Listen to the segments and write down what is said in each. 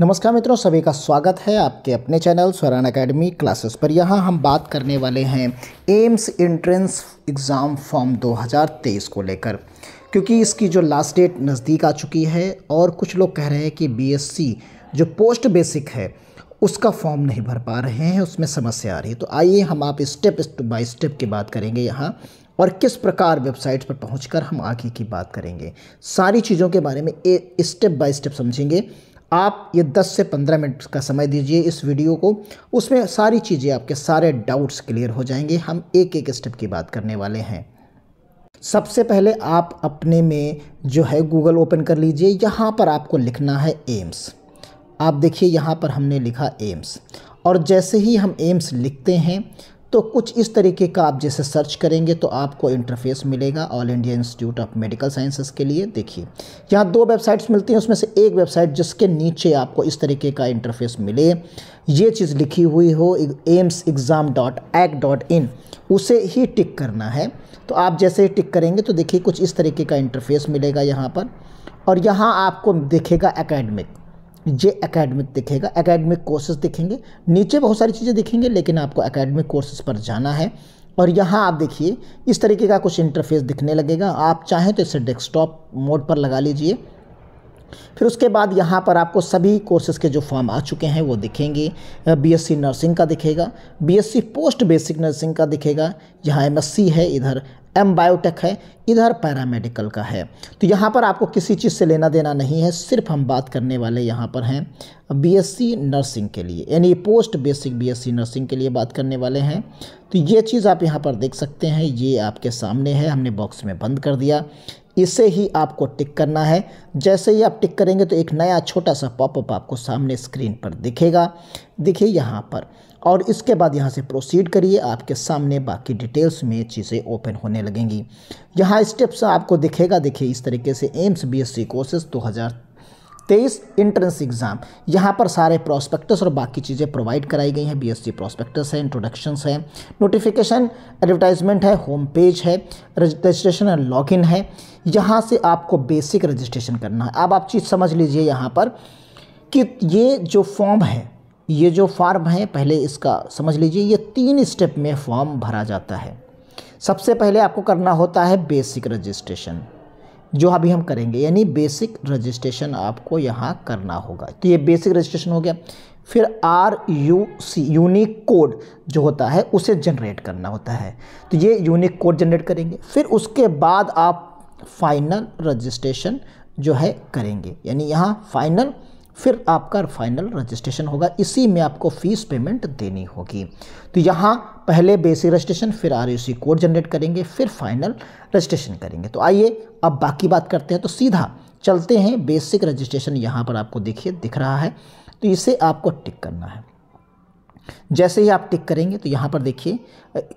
नमस्कार मित्रों सभी का स्वागत है आपके अपने चैनल स्वरान एकेडमी क्लासेस पर यहाँ हम बात करने वाले हैं एम्स एंट्रेंस एग्ज़ाम फॉर्म 2023 को लेकर क्योंकि इसकी जो लास्ट डेट नज़दीक आ चुकी है और कुछ लोग कह रहे हैं कि बीएससी जो पोस्ट बेसिक है उसका फॉर्म नहीं भर पा रहे हैं उसमें समस्या आ रही है तो आइए हम आप स्टेप बाय स्टेप की बात करेंगे यहाँ और किस प्रकार वेबसाइट पर पहुँच हम आगे की बात करेंगे सारी चीज़ों के बारे में स्टेप बाय स्टेप समझेंगे आप ये 10 से 15 मिनट का समय दीजिए इस वीडियो को उसमें सारी चीज़ें आपके सारे डाउट्स क्लियर हो जाएंगे हम एक एक स्टेप की बात करने वाले हैं सबसे पहले आप अपने में जो है गूगल ओपन कर लीजिए यहाँ पर आपको लिखना है एम्स आप देखिए यहाँ पर हमने लिखा एम्स और जैसे ही हम एम्स लिखते हैं तो कुछ इस तरीके का आप जैसे सर्च करेंगे तो आपको इंटरफेस मिलेगा All India Institute of Medical Sciences के लिए देखिए यहाँ दो वेबसाइट्स मिलती हैं उसमें से एक वेबसाइट जिसके नीचे आपको इस तरीके का इंटरफेस मिले ये चीज़ लिखी हुई हो AIIMS exam dot ac dot in उसे ही टिक करना है तो आप जैसे ही टिक करेंगे तो देखिए कुछ इस तरीके का इंटरफेस मिलेगा यहाँ पर और यहाँ आपको देखेगा एकेडमिक जे एकेडमिक दिखेगा एकेडमिक कोर्सेज दिखेंगे नीचे बहुत सारी चीज़ें दिखेंगे लेकिन आपको एकेडमिक कोर्सेज पर जाना है और यहाँ आप देखिए इस तरीके का कुछ इंटरफेस दिखने लगेगा आप चाहें तो इसे डेस्कटॉप मोड पर लगा लीजिए फिर उसके बाद यहाँ पर आपको सभी कोर्सेज़ के जो फॉर्म आ चुके हैं वो दिखेंगे बीएससी नर्सिंग का दिखेगा बीएससी पोस्ट बेसिक नर्सिंग का दिखेगा यहाँ एमएससी है इधर एम बायोटेक है इधर पैरामेडिकल का है तो यहाँ पर आपको किसी चीज़ से लेना देना नहीं है सिर्फ हम बात करने वाले यहाँ पर हैं बीएससी नर्सिंग के लिए यानी पोस्ट बेसिक बीएससी नर्सिंग के लिए बात करने वाले हैं तो ये चीज़ आप यहाँ पर देख सकते हैं ये आपके सामने है हमने बॉक्स में बंद कर दिया इसे ही आपको टिक करना है जैसे ही आप टिक करेंगे तो एक नया छोटा सा पॉपअप आपको सामने स्क्रीन पर दिखेगा देखिए यहाँ पर और इसके बाद यहाँ से प्रोसीड करिए आपके सामने बाकी डिटेल्स में चीज़ें ओपन होने लगेंगी यहाँ स्टेप्स आपको दिखेगा देखिए इस तरीके से एम्स बीएससी कोर्सेज 2023 तेईस इंट्रेंस एग्ज़ाम यहाँ पर सारे प्रोस्पेक्टस और बाकी चीज़ें प्रोवाइड कराई गई हैं बीएससी प्रॉस्पेक्टस है इंट्रोडक्शंस है नोटिफिकेशन एडवर्टाइजमेंट है होम पेज है रजिस्ट्रेशन एंड लॉगिन है यहाँ से आपको बेसिक रजिस्ट्रेशन करना है अब आप चीज़ समझ लीजिए यहाँ पर कि ये जो फॉर्म है ये जो फॉर्म है पहले इसका समझ लीजिए ये तीन स्टेप में फॉर्म भरा जाता है सबसे पहले आपको करना होता है बेसिक रजिस्ट्रेशन जो अभी हम करेंगे यानी बेसिक रजिस्ट्रेशन आपको यहाँ करना होगा तो ये बेसिक रजिस्ट्रेशन हो गया फिर R U C unique code जो होता है उसे जनरेट करना होता है तो ये यूनिक कोड जनरेट करेंगे फिर उसके बाद आप फाइनल रजिस्ट्रेशन जो है करेंगे यानी यहाँ फाइनल फिर आपका फाइनल रजिस्ट्रेशन होगा इसी में आपको फीस पेमेंट देनी होगी तो यहाँ पहले बेसिक रजिस्ट्रेशन फिर आर कोड जनरेट करेंगे फिर फाइनल रजिस्ट्रेशन करेंगे तो आइए अब बाकी बात करते हैं तो सीधा चलते हैं बेसिक रजिस्ट्रेशन यहाँ पर आपको देखिए दिख रहा है तो इसे आपको टिक करना है जैसे ही आप टिक करेंगे तो यहाँ पर देखिए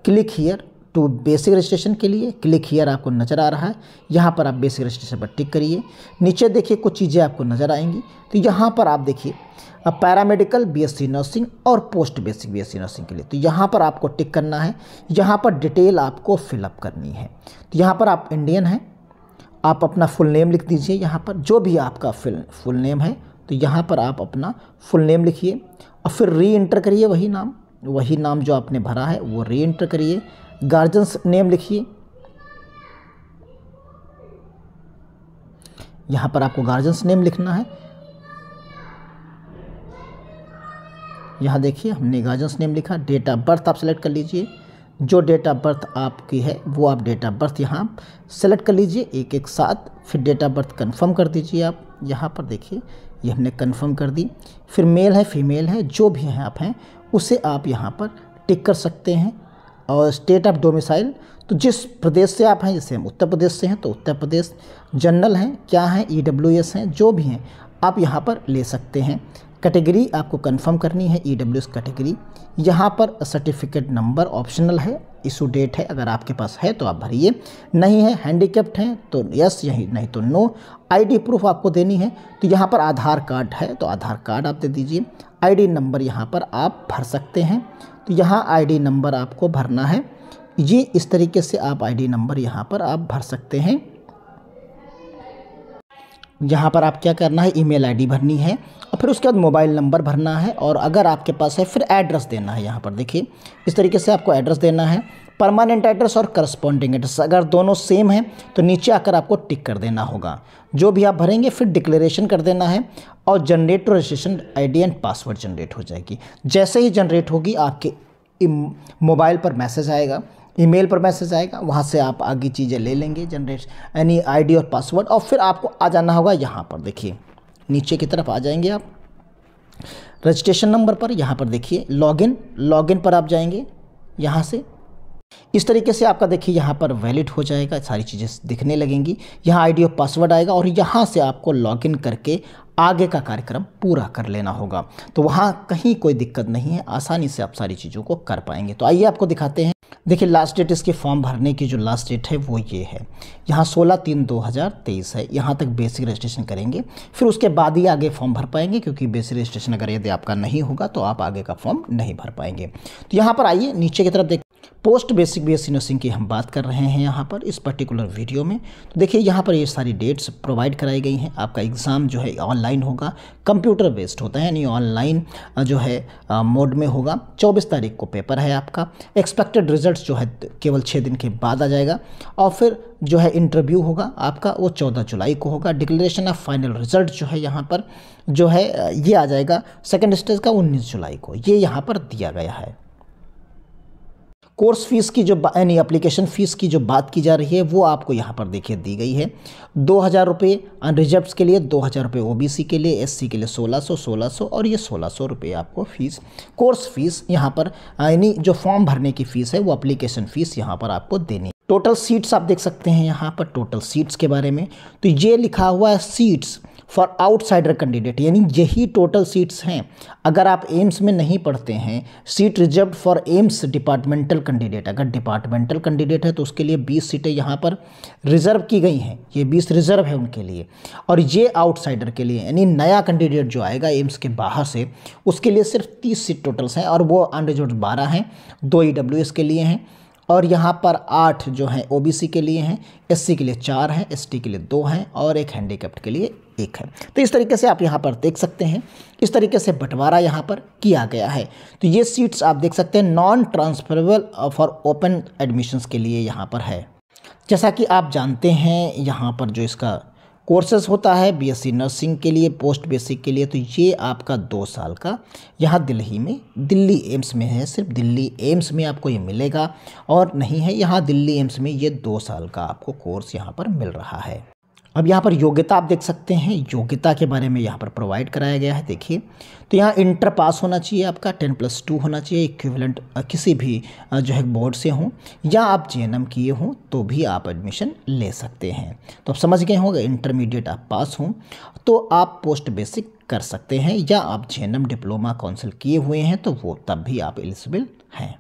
click here to basic registration के लिए क्लिक हियर आपको नज़र आ रहा है यहाँ पर आप बेसिक रजिस्ट्रेशन पर टिक करिए नीचे देखिए कुछ चीज़ें आपको नज़र आएंगी तो यहाँ पर आप देखिए अब पैरामेडिकल बीएससी नर्सिंग और पोस्ट बेसिक बीएससी नर्सिंग के लिए तो यहाँ पर आपको टिक करना है यहाँ पर डिटेल आपको फिलअप करनी है तो यहाँ पर आप इंडियन हैं आप अपना फुल नेम लिख दीजिए यहाँ पर जो भी आपका फिल फुल नेम है तो यहाँ पर आप अपना फुल नेम लिखिए और फिर री एंटर करिए वही नाम वही नाम जो आपने भरा है वो री एंटर करिए गार्जियंस नेम लिखिए यहाँ पर आपको गार्जियंस नेम लिखना है यहाँ देखिए हमने गार्जियंस नेम लिखा डेट ऑफ बर्थ आप सेलेक्ट कर लीजिए जो डेट ऑफ बर्थ आपकी है वो आप डेट ऑफ बर्थ यहाँ सेलेक्ट कर लीजिए एक एक साथ फिर डेट ऑफ बर्थ कंफर्म कर दीजिए आप यहाँ पर देखिए ये हमने कंफर्म कर दी फिर मेल है फीमेल है जो भी हैं आप हैं उसे आप यहाँ पर टिक कर सकते हैं और स्टेट ऑफ डोमिसाइल तो जिस प्रदेश से आप हैं जैसे हम उत्तर प्रदेश से हैं तो उत्तर प्रदेश जनरल हैं क्या हैं ई डब्ल्यू एस हैं जो भी हैं आप यहाँ पर ले सकते हैं कैटेगरी आपको कंफर्म करनी है ई डब्ल्यू एस कैटेगरी यहाँ पर सर्टिफिकेट नंबर ऑप्शनल है इशू डेट है अगर आपके पास है तो आप भरिए नहीं है हैंडीकेप्ट हैं तो यस यही नहीं तो नो आईडी प्रूफ आपको देनी है तो यहाँ पर आधार कार्ड है तो आधार कार्ड आप दे दीजिए आईडी नंबर यहाँ पर आप भर सकते हैं तो यहाँ आईडी नंबर आपको भरना है ये इस तरीके से आप आईडी नंबर यहाँ पर आप भर सकते हैं जहाँ पर आप क्या करना है ईमेल आईडी भरनी है और फिर उसके बाद मोबाइल नंबर भरना है और अगर आपके पास है फिर एड्रेस देना है यहाँ पर देखिए इस तरीके से आपको एड्रेस देना है परमानेंट एड्रेस और करस्पॉन्डिंग एड्रेस अगर दोनों सेम है तो नीचे आकर आपको टिक कर देना होगा जो भी आप भरेंगे फिर डिक्लेरेशन कर देना है और generate registration I and password generate हो जाएगी जैसे ही जनरेट होगी आपके मोबाइल पर मैसेज आएगा ईमेल पर मैसेज आएगा वहाँ से आप आगे चीज़ें ले लेंगे जनरेट यानी आईडी और पासवर्ड और फिर आपको आ जाना होगा यहाँ पर देखिए नीचे की तरफ आ जाएंगे आप रजिस्ट्रेशन नंबर पर यहाँ पर देखिए लॉगिन लॉगिन पर आप जाएंगे यहाँ से इस तरीके से आपका देखिए यहाँ पर वैलिड हो जाएगा सारी चीज़ें दिखने लगेंगी यहाँ आईडी और पासवर्ड आएगा और यहाँ से आपको लॉगिन करके आगे का कार्यक्रम पूरा कर लेना होगा तो वहाँ कहीं कोई दिक्कत नहीं है आसानी से आप सारी चीज़ों को कर पाएंगे तो आइए आपको दिखाते हैं देखिए लास्ट डेट इसके फॉर्म भरने की जो लास्ट डेट है वो ये है यहाँ सोलह तीन दो हज़ार तेईस है यहाँ तक बेसिक रजिस्ट्रेशन करेंगे फिर उसके बाद ही आगे फॉर्म भर पाएंगे क्योंकि बेसिक रजिस्ट्रेशन अगर यदि आपका नहीं होगा तो आप आगे का फॉर्म नहीं भर पाएंगे तो यहाँ पर आइए नीचे की तरफ देख post basic B S nursing की हम बात कर रहे हैं यहाँ पर इस पर्टिकुलर वीडियो में तो देखिए यहाँ पर ये सारी डेट्स प्रोवाइड कराई गई हैं आपका एग्ज़ाम जो है ऑनलाइन होगा कंप्यूटर बेस्ड होता है यानी ऑनलाइन जो है मोड में होगा चौबीस तारीख को पेपर है आपका एक्सपेक्टेड रिजल्ट जो है केवल छः दिन के बाद आ जाएगा और फिर जो है इंटरव्यू होगा आपका वो चौदह जुलाई को होगा डिक्लेरेशन ऑफ फाइनल रिजल्ट जो है यहाँ पर जो है ये आ जाएगा सेकेंड स्टेज का उन्नीस जुलाई को ये यहाँ पर दिया गया है कोर्स फीस की जो यानी अप्लीकेशन फ़ीस की जो बात की जा रही है वो आपको यहाँ पर देखिए दी गई है दो हज़ार रुपये अनरिजर्व्स के लिए दो हज़ार रुपये ओ के लिए एस के लिए सोलह सौ सोलह सौ और ये सोलह सौ रुपये आपको फ़ीस कोर्स फ़ीस यहाँ पर यानी जो फॉर्म भरने की फ़ीस है वो अप्लीकेशन फ़ीस यहाँ पर आपको देनी टोटल सीट्स आप देख सकते हैं यहाँ पर टोटल सीट्स के बारे में तो ये लिखा हुआ है सीट्स फॉर आउटसाइडर कैंडिडेट यानी यही टोटल सीट्स हैं अगर आप एम्स में नहीं पढ़ते हैं seat reserve for AIIMS departmental candidate अगर डिपार्टमेंटल कैंडिडेट है तो उसके लिए बीस सीटें यहाँ पर रिजर्व की गई हैं ये बीस रिजर्व है उनके लिए और ये आउटसाइडर के लिए यानी नया कैंडिडेट जो आएगा एम्स के बाहर से उसके लिए सिर्फ तीस सीट टोटल्स हैं और वो अनरिजर्व बारह हैं दो ई e के लिए हैं और यहाँ पर आठ जो हैं ओबीसी के लिए हैं एससी के लिए चार हैं एसटी के लिए दो हैं और एक हैंडीकैप्ट के लिए एक है तो इस तरीके से आप यहाँ पर देख सकते हैं इस तरीके से बंटवारा यहाँ पर किया गया है तो ये सीट्स आप देख सकते हैं non transferable for open admissions के लिए यहाँ पर है जैसा कि आप जानते हैं यहाँ पर जो इसका कोर्सेज होता है बीएससी नर्सिंग के लिए पोस्ट बेसिक के लिए तो ये आपका दो साल का यहाँ दिल्ली में दिल्ली एम्स में है सिर्फ दिल्ली एम्स में आपको ये मिलेगा और नहीं है यहाँ दिल्ली एम्स में ये दो साल का आपको कोर्स यहाँ पर मिल रहा है अब यहाँ पर योग्यता आप देख सकते हैं योग्यता के बारे में यहाँ पर प्रोवाइड कराया गया है देखिए तो यहाँ इंटर पास होना चाहिए आपका टेन प्लस टू होना चाहिए इक्विवेलेंट किसी भी जो है बोर्ड से हों या आप जे किए हों तो भी आप एडमिशन ले सकते हैं तो आप समझ गए होंगे इंटरमीडिएट आप पास हों तो आप पोस्ट बेसिक कर सकते हैं या आप जे डिप्लोमा काउंसिल किए हुए हैं तो वो तब भी आप एलिजिबल हैं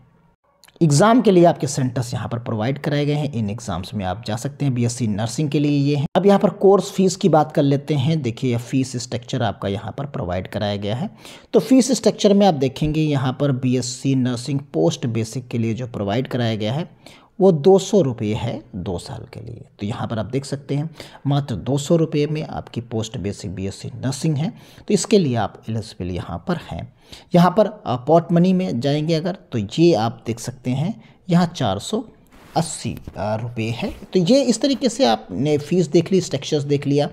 एग्ज़ाम के लिए आपके सेंटर्स यहाँ पर प्रोवाइड कराए गए हैं इन एग्ज़ाम्स में आप जा सकते हैं बीएससी नर्सिंग के लिए ये है अब यहाँ पर कोर्स फीस की बात कर लेते हैं देखिए फीस स्ट्रक्चर आपका यहाँ पर प्रोवाइड कराया गया है तो फीस स्ट्रक्चर में आप देखेंगे यहाँ पर बीएससी नर्सिंग पोस्ट बेसिक के लिए जो प्रोवाइड कराया गया है वो दो सौ रुपये है दो साल के लिए तो यहाँ पर आप देख सकते हैं मात्र दो सौ रुपये में आपकी पोस्ट बेसिक बीएससी नर्सिंग है तो इसके लिए आप एलिजिबल यहाँ पर हैं यहाँ पर पॉट मनी में जाएंगे अगर तो ये आप देख सकते हैं यहाँ चार सौ अस्सी रुपये है तो ये इस तरीके से आपने फीस देख ली स्ट्रक्चर्स देख लिया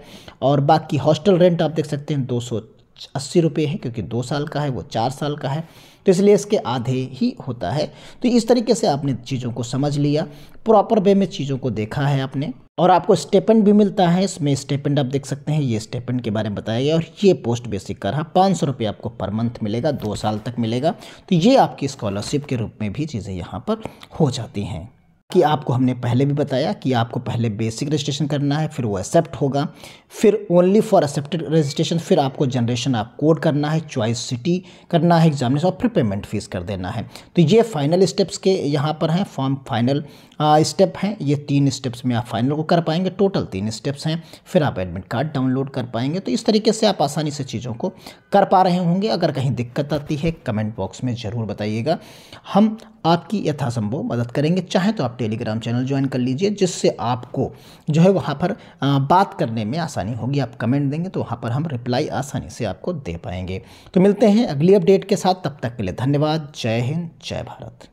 और बाकी हॉस्टल रेंट आप देख सकते हैं दो सौ अस्सी रुपये है क्योंकि दो साल का है वो चार साल का है तो इसलिए इसके आधे ही होता है तो इस तरीके से आपने चीज़ों को समझ लिया प्रॉपर वे में चीज़ों को देखा है आपने और आपको स्टेपेंड भी मिलता है इसमें स्टेपेंड आप देख सकते हैं ये स्टेपेंड के बारे में बताया गया और ये पोस्ट बेसिक का रहा पाँच सौ रुपये आपको पर मंथ मिलेगा दो साल तक मिलेगा तो ये आपकी स्कॉलरशिप के रूप में भी चीज़ें यहाँ पर हो जाती हैं कि आपको हमने पहले भी बताया कि आपको पहले बेसिक रजिस्ट्रेशन करना है फिर वो एक्सेप्ट होगा फिर ओनली फॉर एक्सेप्टेड रजिस्ट्रेशन फिर आपको जनरेशन आप कोड करना है चॉइस सिटी करना है एग्जामिनेशन और फिर पेमेंट फीस कर देना है तो ये फाइनल स्टेप्स के यहाँ पर हैं फॉर्म फाइनल स्टेप हैं ये तीन स्टेप्स में आप फाइनल को कर पाएंगे टोटल तीन स्टेप्स हैं फिर आप एडमिट कार्ड डाउनलोड कर पाएंगे तो इस तरीके से आप आसानी से चीज़ों को कर पा रहे होंगे अगर कहीं दिक्कत आती है कमेंट बॉक्स में ज़रूर बताइएगा हम आपकी यथासंभव मदद करेंगे चाहे तो आप टेलीग्राम चैनल ज्वाइन कर लीजिए जिससे आपको जो है वहाँ पर बात करने में आसानी होगी आप कमेंट देंगे तो वहाँ पर हम रिप्लाई आसानी से आपको दे पाएंगे तो मिलते हैं अगली अपडेट के साथ तब तक के लिए धन्यवाद जय हिंद जय भारत